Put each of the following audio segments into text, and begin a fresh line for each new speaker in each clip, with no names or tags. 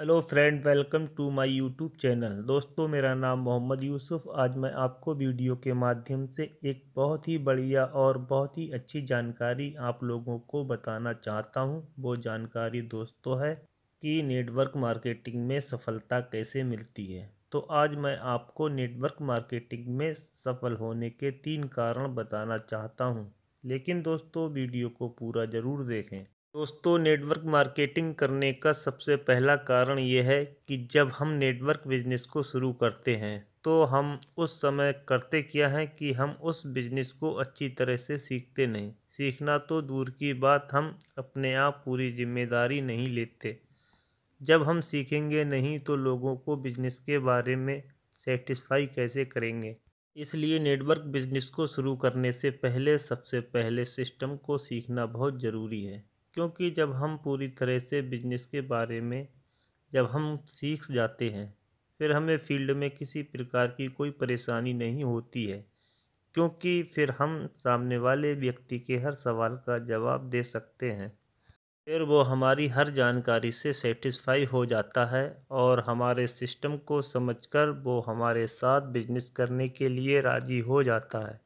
hello friend welcome to my YouTube channel दोस्तों मेरा नाम मोहम्मद यूसुफ आज मैं आपको वीडियो के माध्यम से एक बहुत ही बढ़िया और बहुत ही अच्छी जानकारी आप लोगों को बताना चाहता हूं वो जानकारी दोस्तों है कि नेटवर्क मार्केटिंग में सफलता कैसे मिलती है तो आज मैं आपको नेटवर्क मार्केटिंग में सफल होने के तीन कारण बताना चाहता हूँ लेकिन दोस्तों वीडियो को पूरा ज़रूर देखें दोस्तों नेटवर्क मार्केटिंग करने का सबसे पहला कारण यह है कि जब हम नेटवर्क बिजनेस को शुरू करते हैं तो हम उस समय करते क्या हैं कि हम उस बिजनेस को अच्छी तरह से सीखते नहीं सीखना तो दूर की बात हम अपने आप पूरी जिम्मेदारी नहीं लेते जब हम सीखेंगे नहीं तो लोगों को बिजनेस के बारे में सेटिस्फाई कैसे करेंगे इसलिए नेटवर्क बिजनेस को शुरू करने से पहले सबसे पहले सिस्टम को सीखना बहुत ज़रूरी है क्योंकि जब हम पूरी तरह से बिजनेस के बारे में जब हम सीख जाते हैं फिर हमें फील्ड में किसी प्रकार की कोई परेशानी नहीं होती है क्योंकि फिर हम सामने वाले व्यक्ति के हर सवाल का जवाब दे सकते हैं फिर वो हमारी हर जानकारी से सेटिस्फाई हो जाता है और हमारे सिस्टम को समझकर वो हमारे साथ बिजनेस करने के लिए राज़ी हो जाता है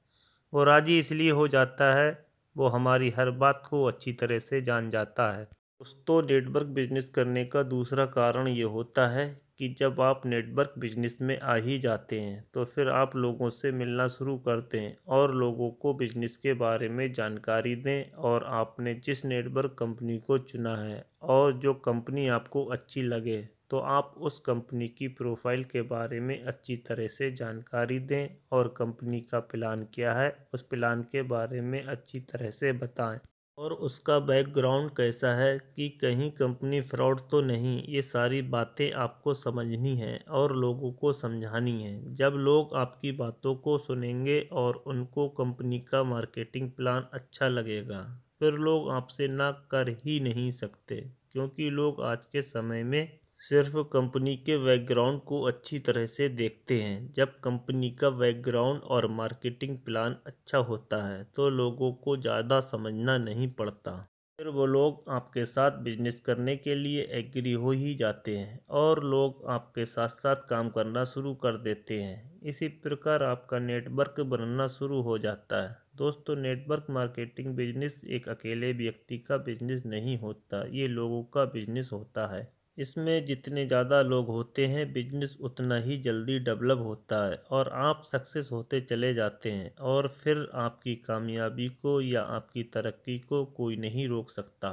वो राज़ी इसलिए हो जाता है वो हमारी हर बात को अच्छी तरह से जान जाता है दोस्तों नेटवर्क बिजनेस करने का दूसरा कारण ये होता है कि जब आप नेटवर्क बिजनेस में आ ही जाते हैं तो फिर आप लोगों से मिलना शुरू करते हैं और लोगों को बिजनेस के बारे में जानकारी दें और आपने जिस नेटवर्क कंपनी को चुना है और जो कंपनी आपको अच्छी लगे तो आप उस कंपनी की प्रोफाइल के बारे में अच्छी तरह से जानकारी दें और कंपनी का प्लान क्या है उस प्लान के बारे में अच्छी तरह से बताएं और उसका बैकग्राउंड कैसा है कि कहीं कंपनी फ्रॉड तो नहीं ये सारी बातें आपको समझनी हैं और लोगों को समझानी है जब लोग आपकी बातों को सुनेंगे और उनको कंपनी का मार्केटिंग प्लान अच्छा लगेगा फिर लोग आपसे ना कर ही नहीं सकते क्योंकि लोग आज के समय में सिर्फ कंपनी के बैकग्राउंड को अच्छी तरह से देखते हैं जब कंपनी का बैकग्राउंड और मार्केटिंग प्लान अच्छा होता है तो लोगों को ज़्यादा समझना नहीं पड़ता फिर वो लोग आपके साथ बिजनेस करने के लिए एग्री हो ही जाते हैं और लोग आपके साथ साथ काम करना शुरू कर देते हैं इसी प्रकार आपका नेटवर्क बनना शुरू हो जाता है दोस्तों नेटवर्क मार्केटिंग बिजनेस एक अकेले व्यक्ति का बिजनेस नहीं होता ये लोगों का बिजनेस होता है इसमें जितने ज़्यादा लोग होते हैं बिजनेस उतना ही जल्दी डेवलप होता है और आप सक्सेस होते चले जाते हैं और फिर आपकी कामयाबी को या आपकी तरक्की को कोई नहीं रोक सकता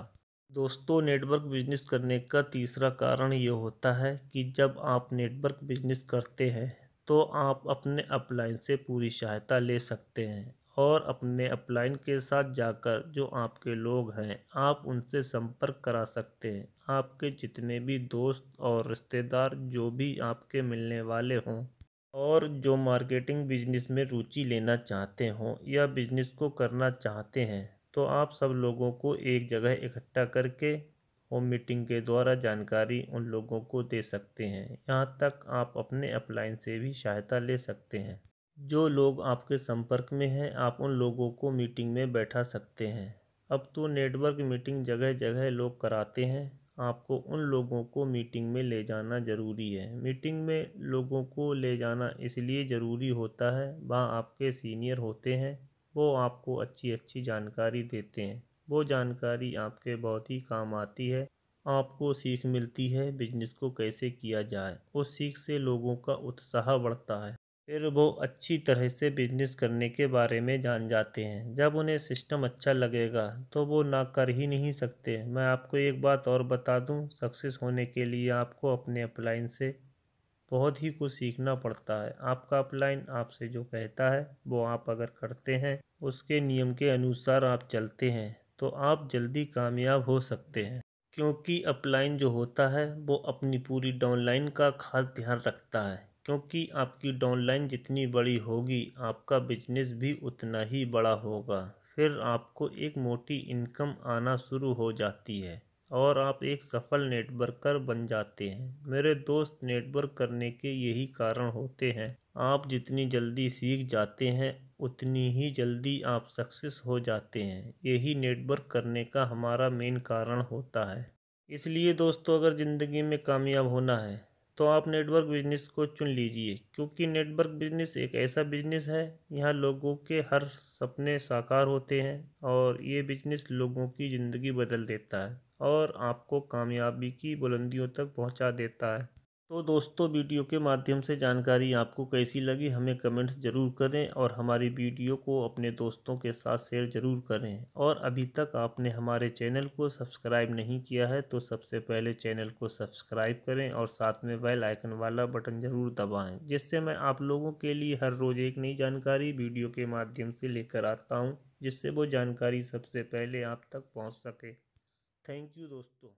दोस्तों नेटवर्क बिजनेस करने का तीसरा कारण ये होता है कि जब आप नेटवर्क बिजनेस करते हैं तो आप अपने अपलाइन से पूरी सहायता ले सकते हैं और अपने अपलाइन के साथ जाकर जो आपके लोग हैं आप उनसे संपर्क करा सकते हैं आपके जितने भी दोस्त और रिश्तेदार जो भी आपके मिलने वाले हों और जो मार्केटिंग बिजनेस में रुचि लेना चाहते हों या बिजनेस को करना चाहते हैं तो आप सब लोगों को एक जगह इकट्ठा करके होम मीटिंग के द्वारा जानकारी उन लोगों को दे सकते हैं यहाँ तक आप अपने अपलाइन से भी सहायता ले सकते हैं जो लोग आपके संपर्क में हैं आप उन लोगों को मीटिंग में बैठा सकते हैं अब तो नेटवर्क मीटिंग जगह जगह लोग कराते हैं आपको उन लोगों को मीटिंग में ले जाना ज़रूरी है मीटिंग में लोगों को ले जाना इसलिए ज़रूरी होता है वहाँ आपके सीनियर होते हैं वो आपको अच्छी अच्छी जानकारी देते हैं वो जानकारी आपके बहुत ही काम आती है आपको सीख मिलती है बिजनेस को कैसे किया जाए उस सीख से लोगों का उत्साह बढ़ता है फिर वो अच्छी तरह से बिजनेस करने के बारे में जान जाते हैं जब उन्हें सिस्टम अच्छा लगेगा तो वो ना कर ही नहीं सकते मैं आपको एक बात और बता दूं सक्सेस होने के लिए आपको अपने अपलाइन से बहुत ही कुछ सीखना पड़ता है आपका अपलाइन आपसे जो कहता है वो आप अगर करते हैं उसके नियम के अनुसार आप चलते हैं तो आप जल्दी कामयाब हो सकते हैं क्योंकि अपलाइन जो होता है वो अपनी पूरी डाउनलाइन का खास ध्यान रखता है क्योंकि आपकी डाउनलाइन जितनी बड़ी होगी आपका बिजनेस भी उतना ही बड़ा होगा फिर आपको एक मोटी इनकम आना शुरू हो जाती है और आप एक सफल नेटवर्कर बन जाते हैं मेरे दोस्त नेटवर्क करने के यही कारण होते हैं आप जितनी जल्दी सीख जाते हैं उतनी ही जल्दी आप सक्सेस हो जाते हैं यही नेटवर्क करने का हमारा मेन कारण होता है इसलिए दोस्तों अगर ज़िंदगी में कामयाब होना है तो आप नेटवर्क बिजनेस को चुन लीजिए क्योंकि नेटवर्क बिजनेस एक ऐसा बिजनेस है यहाँ लोगों के हर सपने साकार होते हैं और ये बिजनेस लोगों की ज़िंदगी बदल देता है और आपको कामयाबी की बुलंदियों तक पहुँचा देता है तो दोस्तों वीडियो के माध्यम से जानकारी आपको कैसी लगी हमें कमेंट्स ज़रूर करें और हमारी वीडियो को अपने दोस्तों के साथ शेयर ज़रूर करें और अभी तक आपने हमारे चैनल को सब्सक्राइब नहीं किया है तो सबसे पहले चैनल को सब्सक्राइब करें और साथ में बेल आइकन वाला बटन ज़रूर दबाएं जिससे मैं आप लोगों के लिए हर रोज़ एक नई जानकारी वीडियो के माध्यम से लेकर आता हूँ जिससे वो जानकारी सबसे पहले आप तक पहुँच सके थैंक यू दोस्तों